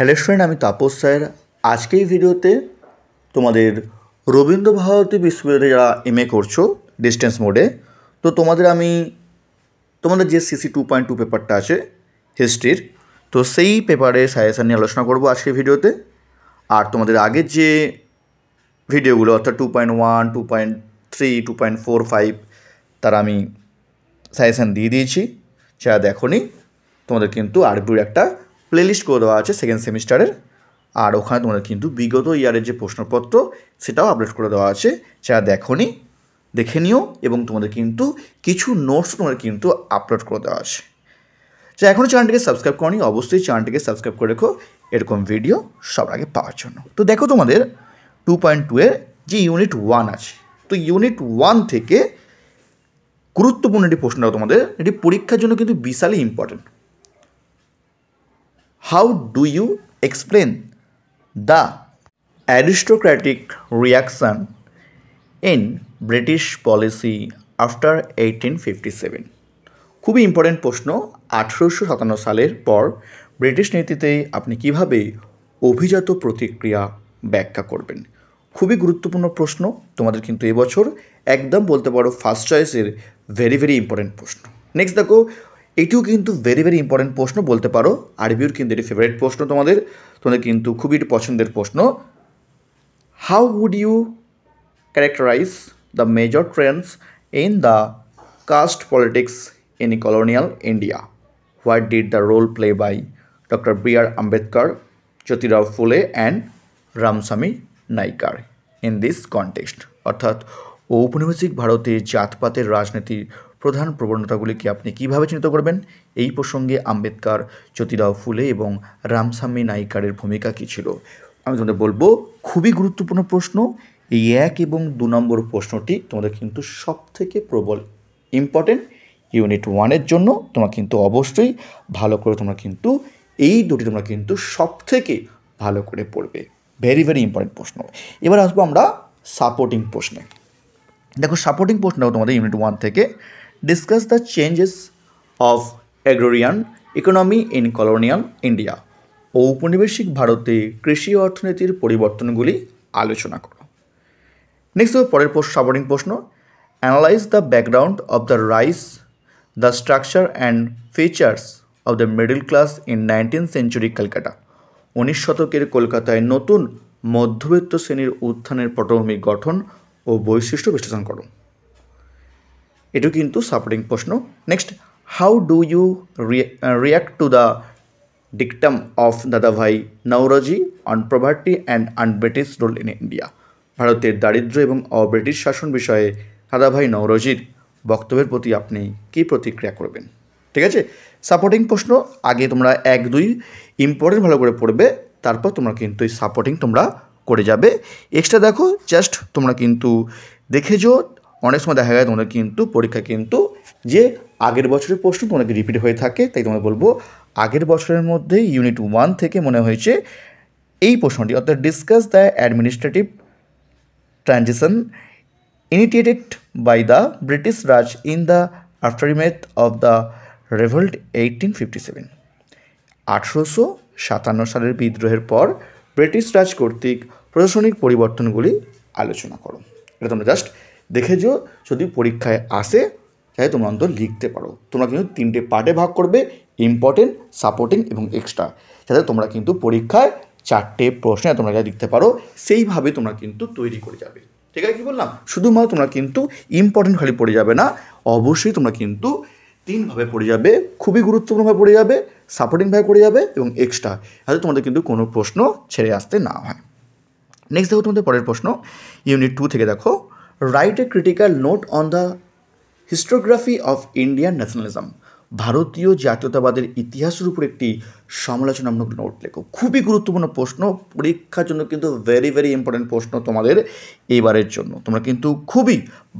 Hello student আমি Tapas sir আজকে এই ভিডিওতে তোমাদের রবীন্দ্র ভারতী বিশ্ববিদ্যালয়ে যারা এম এ করছো ডিস্টেন্স মোডে তো তোমাদের আমি তোমাদের যে সিসি টু পয়েন্ট টু পেপারটা আছে হিস্ট্রির তো সেই পেপারে সাজেশান নিয়ে আলোচনা করবো আজকের ভিডিওতে আর তোমাদের আগের যে ভিডিওগুলো অর্থাৎ two point one two point three two point four five তার আমি সাজেশান দিয়ে দিয়েছি যা দেখো তোমাদের কিন্তু আরবির একটা প্লেলিস্ট করে দেওয়া আছে সেকেন্ড সেমিস্টারের আর ওখানে তোমাদের কিন্তু বিগত ইয়ারের যে প্রশ্নপত্র সেটাও আপডেট করে দেওয়া আছে যারা দেখনি দেখে নিও এবং তোমাদের কিন্তু কিছু নোটস তোমাদের কিন্তু আপলোড করে দেওয়া আছে যা এখনও চ্যানেলটিকে সাবস্ক্রাইব করনি অবশ্যই চ্যানেলটিকে সাবস্ক্রাইব করে রেখো এরকম ভিডিও সবার আগে পাওয়ার জন্য তো দেখো তোমাদের টু পয়েন্ট টু এর যে ইউনিট ওয়ান আছে তো ইউনিট ওয়ান থেকে গুরুত্বপূর্ণ একটি প্রশ্নটা তোমাদের এটি পরীক্ষার জন্য কিন্তু বিশালই important you explain the aristocratic the in British policy after policy fifty seven খুবই ইম্পর্টেন্ট প্রশ্ন আঠেরোশো সাতান্ন সালের পর ব্রিটিশ নীতিতে আপনি কিভাবে অভিজাত প্রতিক্রিয়া ব্যাখ্যা করবেন খুবই গুরুত্বপূর্ণ প্রশ্ন তোমাদের কিন্তু এবছর একদম বলতে পারো ফার্স্ট চয়েসের ভেরি ভেরি ইম্পর্টেন্ট প্রশ্ন নেক্সট দেখো এটিও কিন্তু ভেরি ভেরি ইম্পর্টেন্ট প্রশ্ন বলতে পারো আরবিউর কিন্তু এটি ফেভারিট প্রশ্ন তোমাদের তোমাদের কিন্তু খুবই পছন্দের প্রশ্ন how would you characterize the major trends in the caste politics in colonial India what did the role play by doctor B R Ambedkar Jyotirao Phule and Ramaswami Naicker in this contest অর্থাৎ ঔপনিবেশিক ভারতে জাতপাতের রাজনীতির প্রধান প্রবণতাগুলিকে আপনি কিভাবে চিহ্নিত করবেন এই প্রসঙ্গে আম্বেদকর জ্যোতিরাও ফুলে এবং রামসাম্মী নায়িকারের ভূমিকা কী ছিল আমি তোমাদের বলবো খুবই গুরুত্বপূর্ণ প্রশ্ন এই এক এবং দু নম্বর প্রশ্নটি তোমাদের কিন্তু সব থেকে প্রবল ইম্পর্টেন্ট ইউনিট ওয়ানের জন্য তোমার কিন্তু অবশ্যই ভালো করে তোমরা কিন্তু এই দুটি তোমরা কিন্তু সব থেকে ভালো করে পড়বে ভেরি ভেরি ইম্পর্টেন্ট প্রশ্ন এবার আসবো আমরা সাপোর্টিং প্রশ্নে দেখো সাপোর্টিং প্রশ্ন তোমাদের ইউনিট ওয়ান থেকে discuss the changes of agrarian economy in colonial India. ঔপনিবেশিক ভারতে কৃষি অর্থনীতির পরিবর্তনগুলি আলোচনা করো নেক্সট হবে পরের সাবরিং প্রশ্ন analyze the background of the rise the structure and features of the middle class in nineteen century Kolkata উনিশ শতকের কলকাতায় নতুন মধ্যবিত্ত শ্রেণীর উত্থানের পটভূমি গঠন ও বৈশিষ্ট্য বিশ্লেষণ করো এটা কিন্তু সাপোর্টিং প্রশ্ন next how do you react to the dictum of Dadabhai Naoroji on poverty and unBritish rule in India ভারতের দারিদ্র এবং অব্রিটিশ শাসন বিষয়ে দাদাভাই নৌরজির বক্তব্যের প্রতি আপনি কী প্রতিক্রিয়া করবেন ঠিক আছে সাপোর্টিং প্রশ্ন আগে তোমরা এক দুই ইম্পর্টেন্ট ভালো করে পড়বে তারপর তোমরা কিন্তু এই সাপোর্টিং তোমরা করে যাবে এক্সট্রা দেখো জাস্ট তোমরা কিন্তু দেখে যাও অনেক সময় দেখা যায় তোমাদের কিন্তু পরীক্ষা কিন্তু যে আগের বছরের প্রশ্ন তোমাদেরকে রিপিট হয়ে থাকে তাই তোমাদের বলবো আগের বছরের মধ্যে ইউনিট ওয়ান থেকে মনে হয়েছে এই প্রশ্নটি অর্থাৎ discuss the administrative transition initiated by the British Raj in the aftermath of the revolt eighteen fifty seven আঠেরোশো সাতান্ন সালের বিদ্রোহের পর ব্রিটিশ রাজ কর্তৃক প্রশাসনিক পরিবর্তনগুলি আলোচনা করো এটা তোমরা জাস্ট দেখেছো যদি পরীক্ষায় আসে তাহলে তোমরা অন্তত লিখতে পারো তোমরা কিন্তু তিনটে পার্টে ভাগ করবে ইম্পর্টেন্ট সাপোর্টিং এবং এক্সট্রা যাতে তোমরা কিন্তু পরীক্ষায় চারটে প্রশ্নে তোমরা যা লিখতে পারো সেইভাবে তোমরা কিন্তু তৈরি করে যাবে ঠিক আছে কী বললাম শুধুমাত্র তোমরা কিন্তু ইম্পর্টেন্ট খালি পড়ে যাবে না অবশ্যই তোমরা কিন্তু তিনভাবে পড়ে যাবে খুবই গুরুত্বপূর্ণভাবে পড়ে যাবে সাপোর্টিংভাবে পড়ে যাবে এবং এক্সট্রা যাতে তোমাদের কিন্তু কোনো প্রশ্ন ছেড়ে আসতে না হয় নেক্সট দেখো তোমাদের পরের প্রশ্ন ইউনিট টু থেকে দেখো write a critical note on the historiography of Indian nationalism ভারতীয় জাতীয়তাবাদের ইতিহাসের উপর একটি সমালোচনামূলক নোট লেখো খুবই গুরুত্বপূর্ণ প্রশ্ন পরীক্ষার জন্য কিন্তু ভেরি ভেরি ইম্পর্ট্যান্ট প্রশ্ন তোমাদের এবারের জন্য তোমরা কিন্তু খুবই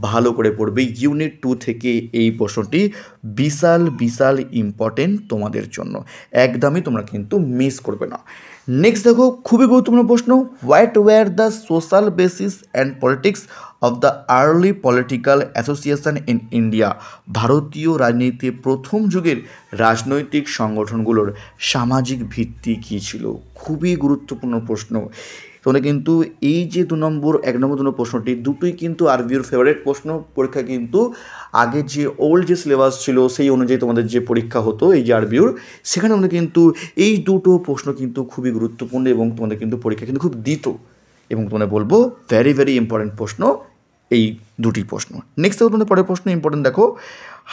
ভালো করে পড়বে ইউনিট টু থেকে এই প্রশ্নটি বিশাল বিশাল ইম্পর্টেন্ট তোমাদের জন্য একদমই তোমরা কিন্তু মিস করবে না নেক্সট দেখো খুবই গুরুত্বপূর্ণ প্রশ্ন what were the social basis and politics of the early political association in India ভারতীয় রাজনীতির প্রথম যুগের রাজনৈতিক সংগঠনগুলোর সামাজিক ভিত্তি কী ছিল খুবই গুরুত্বপূর্ণ প্রশ্ন তোমরা কিন্তু এই যে দু নম্বর এক নম্বর দু নম্বর প্রশ্নটি দুটোই কিন্তু আরবির ফেভারিট প্রশ্ন পরীক্ষা কিন্তু আগে যে ওল্ড যে সিলেবাস ছিল সেই অনুযায়ী তোমাদের যে পরীক্ষা হতো এই যে আরবিউর সেখানে আমরা কিন্তু এই দুটো প্রশ্ন কিন্তু খুবই গুরুত্বপূর্ণ এবং তোমাদের কিন্তু পরীক্ষা কিন্তু খুব দিত এবং তোমরা বলবো ভেরি ভেরি ইম্পর্টেন্ট প্রশ্ন এই দুটি প্রশ্ন নেক্সট দেখো তোমাদের পরের প্রশ্ন ইম্পর্টেন্ট দেখো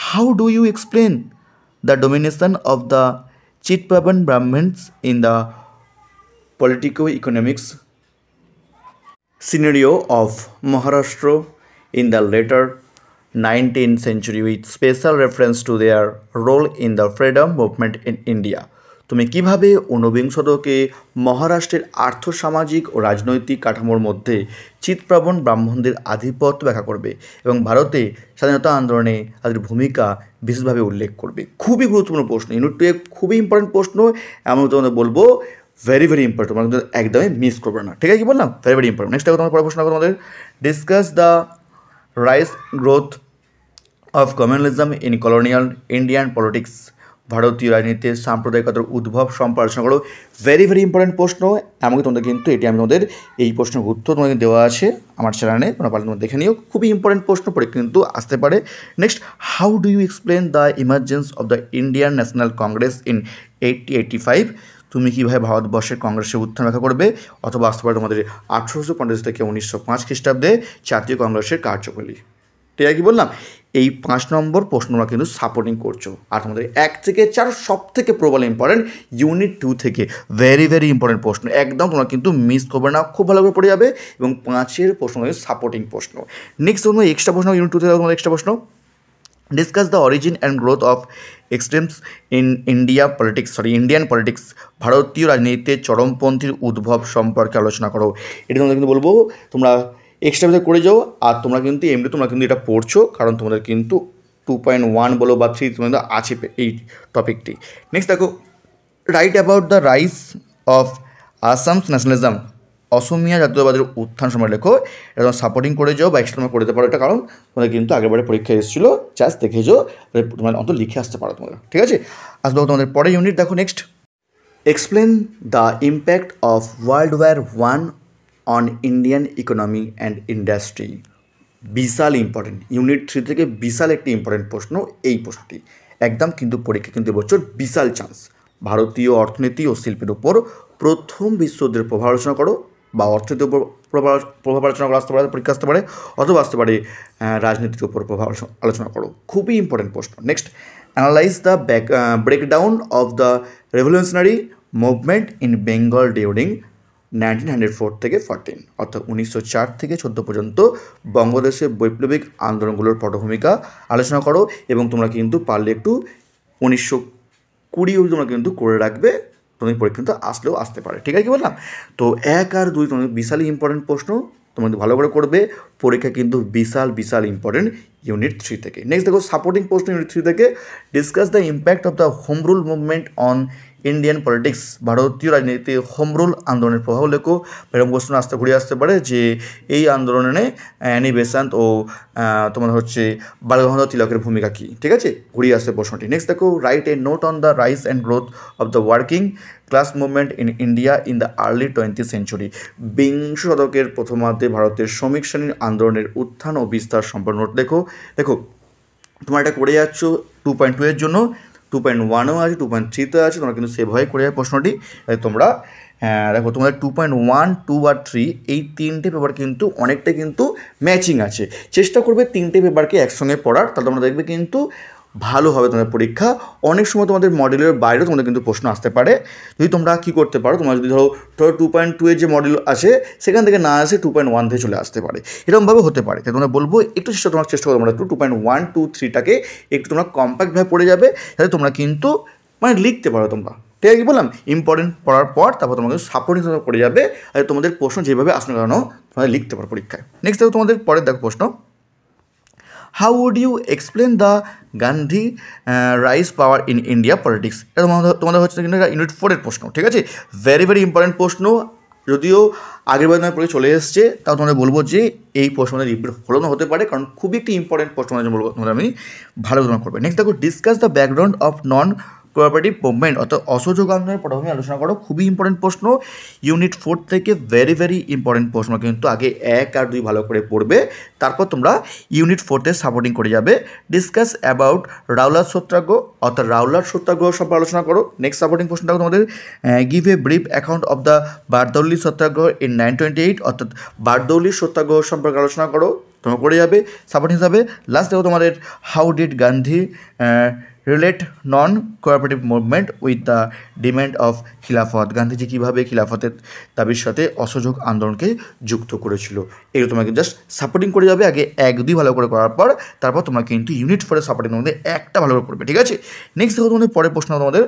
how do you explain the domination of the Chitpavan Brahmins in the politico economics scenario of Maharashtra in the latter nineteen century with special reference to their role in the freedom movement in India তুমি কিভাবে ঊনবিংশ শতকে মহারাষ্ট্রের আর্থসামাজিক ও রাজনৈতিক কাঠামোর মধ্যে চিৎপ্রাবণ ব্রাহ্মণদের আধিপত্য ব্যাখ্যা করবে এবং ভারতে স্বাধীনতা আন্দোলনে তাদের ভূমিকা বিশেষভাবে উল্লেখ করবে খুবই গুরুত্বপূর্ণ প্রশ্ন ইউনিট খুবই ইম্পর্টেন্ট প্রশ্ন এমন তোমাদের বলবো ভেরি ভেরি ইম্পর্টেন্ট মানে একদমই মিস করবে না ঠিক আছে কি বললাম ভেরি ভেরি ইম্পর্টেন্ট নেক্সট তোমার পরে প্রশ্ন করবো তোমাদের discuss the rise growth of communism in colonial Indian politics ভারতীয় রাজনীতিতে সাম্প্রদায়িকতার উদ্ভব সম্পাদনা করো ভেরি ভেরি ইম্পর্টেন্ট প্রশ্ন এমনকি তোমাদের কিন্তু এটি আমি তোমাদের এই প্রশ্নের উত্তর তোমাদের দেওয়া আছে আমার চ্যানেলে তোমরা পারলে তোমরা দেখে নিও খুবই ইম্পর্টেন্ট প্রশ্ন পরে কিন্তু আসতে পারে next how do you explain the emergence of the Indian National Congress in eighty eighty five তুমি কীভাবে ভারতবর্ষের কংগ্রেসের উত্থান ব্যাখ্যা করবে অথবা আসতে পারে তোমাদের আঠেরোশো পঞ্চাশ থেকে উনিশশো পাঁচ খ্রিস্টাব্দে জাতীয় কংগ্রেসের কার্যকরী ঠিক আছে কি বললাম এই পাঁচ নম্বর প্রশ্নটা কিন্তু সাপোর্টিং করছো আর তোমাদের এক থেকে চার সব থেকে প্রবল ইম্পর্টেন্ট ইউনিট টু থেকে ভেরি ভেরি ইম্পর্টেন্ট প্রশ্ন একদম তোমরা কিন্তু মিস করবে না খুব ভালো করে পড়ে যাবে এবং পাঁচের প্রশ্ন কিন্তু সাপোর্টিং প্রশ্ন নেক্সট তোমার এক্সট্রা প্রশ্ন ইউনিট টু থেকে তোমাদের এক্সট্রা প্রশ্ন discuss the origin and growth of extremes in India politics sorry Indian politics ভারতীয় রাজনীতিতে চরমপন্থীর উদ্ভব সম্পর্কে আলোচনা করো এটা তোমাদের কিন্তু বলবো তোমরা এক্সট্রা মেথড করে যাও আর তোমরা কিন্তু এমনি তোমরা কিন্তু এটা পড়ছো কারণ তোমাদের কিন্তু টু পয়েন্ট ওয়ান বলো বা থ্রি তোমাদের আছে এই টপিকটি নেক্সট দেখো write about the rise of Assam's nationalism অসমিয়া জাতীয়তাবাদের উত্থান সময় লেখো এটা তোমার সাপোর্টিং করে যাও বা এক্সট্রা করে দিতে পারো এটা কারণ তোমাদের কিন্তু আগেরবারে পরীক্ষা এসেছিলো জাস্ট দেখে যাও তোমার অন্ত লিখে আসতে পারো তোমরা ঠিক আছে আসবো তোমাদের পরে ইউনিট দেখো next explain the impact of world war one on Indian economy and industry বিশাল ইম্পর্টেন্ট ইউনিট থ্রি থেকে বিশাল একটি ইম্পর্টেন্ট প্রশ্ন এই প্রশ্নটি একদম কিন্তু পরীক্ষা কিন্তু এবছর বিশাল চান্স ভারতীয় অর্থনীতি ও শিল্পের উপর প্রথম বিশ্বদের প্রভাব আলোচনা করো বা অর্থনীতির উপর প্রভাব আলোচনা করা আসতে পারে পরীক্ষা আসতে পারে অথবা আসতে পারে রাজনীতির উপর প্রভাব আলোচনা করো খুবই ইম্পর্টেন্ট প্রশ্ন next analyze the back breakdown of the revolutionary movement in Bengal during nineteen hundred four থেকে ফোরটিন অর্থাৎ উনিশশো চার থেকে চোদ্দো পর্যন্ত বঙ্গদেশের বৈপ্লবিক আন্দোলনগুলোর পটভূমিকা আলোচনা করো এবং তোমরা কিন্তু পারলে একটু উনিশশো কুড়ি অবধি তোমরা কিন্তু করে রাখবে তোমাদের পরীক্ষা কিন্তু আসলেও আসতে পারে ঠিক আছে কি বললাম তো এক আর দুই তোমাদের বিশাল ইম্পর্টেন্ট প্রশ্ন তোমরা ভালো করে করবে পরীক্ষা কিন্তু বিশাল বিশাল ইম্পর্টেন্ট ইউনিট থ্রি থেকে নেক্সট দেখো সাপোর্টিং প্রশ্ন ইউনিট থ্রি থেকে discuss the impact of the home rule movement on Indian politics ভারতীয় রাজনীতিতে হোমরুল আন্দোলনের প্রভাব লেখো প্রেরম প্রশ্ন আসতে ঘুরে আসতে পারে যে এই আন্দোলনে অ্যানি বেসান্ত ও তোমার হচ্ছে বালগঙ্গাধর তিলকের ভূমিকা কী ঠিক আছে ঘুরিয়ে আসতে প্রশ্নটি নেক্সট দেখো write a note on the rise and growth of the working class movement in India in the early twenty century বিংশ শতকের প্রথমার্ধে ভারতের শ্রমিক শ্রেণীর আন্দোলনের উত্থান ও বিস্তার সম্পর্ক নোট দেখো দেখো তোমার এটা করে যাচ্ছ টু পয়েন্ট টু এর জন্য টু পয়েন্ট ওয়ানেও আছে টু পয়েন্ট থ্রিতে আছে তোমরা কিন্তু হয়ে করে যাবে প্রশ্নটি তোমরা দেখো তোমাদের টু পয়েন্ট ওয়ান টু আর থ্রি এই তিনটে পেপার কিন্তু অনেকটা কিন্তু ম্যাচিং আছে চেষ্টা করবে তিনটে পেপারকে একসঙ্গে পড়ার তাহলে তোমরা দেখবে কিন্তু ভালো হবে তোমাদের পরীক্ষা অনেক সময় তোমাদের মডেলের বাইরেও তোমাদের কিন্তু প্রশ্ন আসতে পারে যদি তোমরা কি করতে পারো তোমরা যদি ধরো ধরো টু পয়েন্ট টু এর যে মডেল আছে সেখান থেকে না আসে টু পয়েন্ট ওয়ান থেকে চলে আসতে পারে এরকমভাবে হতে পারে তাই তোমরা বলবো একটু চেষ্টা তোমার চেষ্টা করো তোমরা একটু টু পয়েন্ট ওয়ান টু থ্রিটাকে একটু তোমরা কম্প্যাক্টভাবে পড়ে যাবে তাহলে তোমরা কিন্তু মানে লিখতে পারো তোমরা ঠিক আছে কি বললাম ইম্পর্টেন্ট পড়ার পর তারপর তোমাকে সাপোর্টিং পড়ে যাবে আর তোমাদের প্রশ্ন যেভাবে আসনো কেন তোমরা লিখতে পারো পরীক্ষায় নেক্সট দেখো তোমাদের পরের দেখো প্রশ্ন how would you explain the Gandhi rise power in India politics এটা তোমাদের হচ্ছে কিন্তু ইউনিট ফোরের প্রশ্ন ঠিক আছে ভেরি ভেরি ইম্পর্টেন্ট প্রশ্ন যদিও আগের বার পরে চলে এসছে তাও তোমাদের বলবো যে এই প্রশ্নের রিপিট হতে পারে কারণ খুবই একটি ইম্পর্টেন্ট প্রশ্ন বলবো তোমাদের আমি ভালো তোমার করবে নেক্সট দেখো discuss the background of non cooperative movement অর্থাৎ অসহযোগ আন্দোলনের পটভূমি আলোচনা করো খুবই ইম্পর্টেন্ট প্রশ্ন ইউনিট ফোর থেকে ভেরি ভেরি ইম্পর্টেন্ট প্রশ্ন কিন্তু আগে এক আর দুই ভালো করে পড়বে তারপর তোমরা ইউনিট ফোরতে সাপোর্টিং করে যাবে ডিসকাস অ্যাবাউট রাউলার সত্যাগ্রহ অর্থাৎ রাউলার সত্যাগ্রহ সব আলোচনা করো নেক্সট সাপোর্টিং প্রশ্নটা তোমাদের give a brief account of the Bardoli Satyagraha in nine twenty eight অর্থাৎ বারদৌলি সত্যাগ্রহ সম্পর্কে আলোচনা করো তোমরা করে যাবে সাপোর্টিং হিসাবে লাস্ট দেখো তোমাদের how did Gandhi relate non cooperative movement with the demand of Khilafat Gandhiji কীভাবে খিলাফতের দাবির সাথে অসহযোগ আন্দোলনকে যুক্ত করেছিল এগুলো তোমাকে জাস্ট সাপোর্টিং করে যাবে আগে এক দুই ভালো করে করার পর তারপর তোমরা কিন্তু ইউনিট ফোরে সাপোর্টিং মধ্যে একটা ভালো করে করবে ঠিক আছে নেক্সট দেখো তোমাদের পরের প্রশ্ন তোমাদের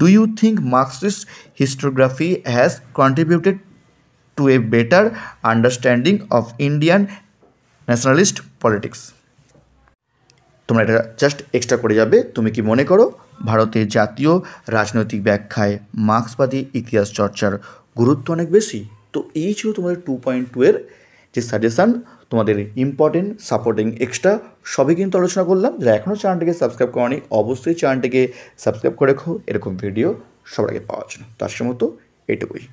do you think Marxist historiography has contributed to a better understanding of Indian nationalist politics তোমরা এটা জাস্ট এক্সট্রা করে যাবে তুমি কি মনে করো ভারতের জাতীয় রাজনৈতিক ব্যাখ্যায় মার্ক্সবাদী ইতিহাস চর্চার গুরুত্ব অনেক বেশি তো এই ছিল তোমাদের টু পয়েন্ট টু এর যে সাজেশান তোমাদের ইম্পর্টেন্ট সাপোর্টিং এক্সট্রা সবই কিন্তু আলোচনা করলাম যারা এখনও চ্যানেলটিকে সাবস্ক্রাইব করনি অবশ্যই চ্যানেলটিকে সাবস্ক্রাইব করে রেখো এরকম ভিডিও সবার আগে পাওয়ার জন্য তার সময় তো এটুকুই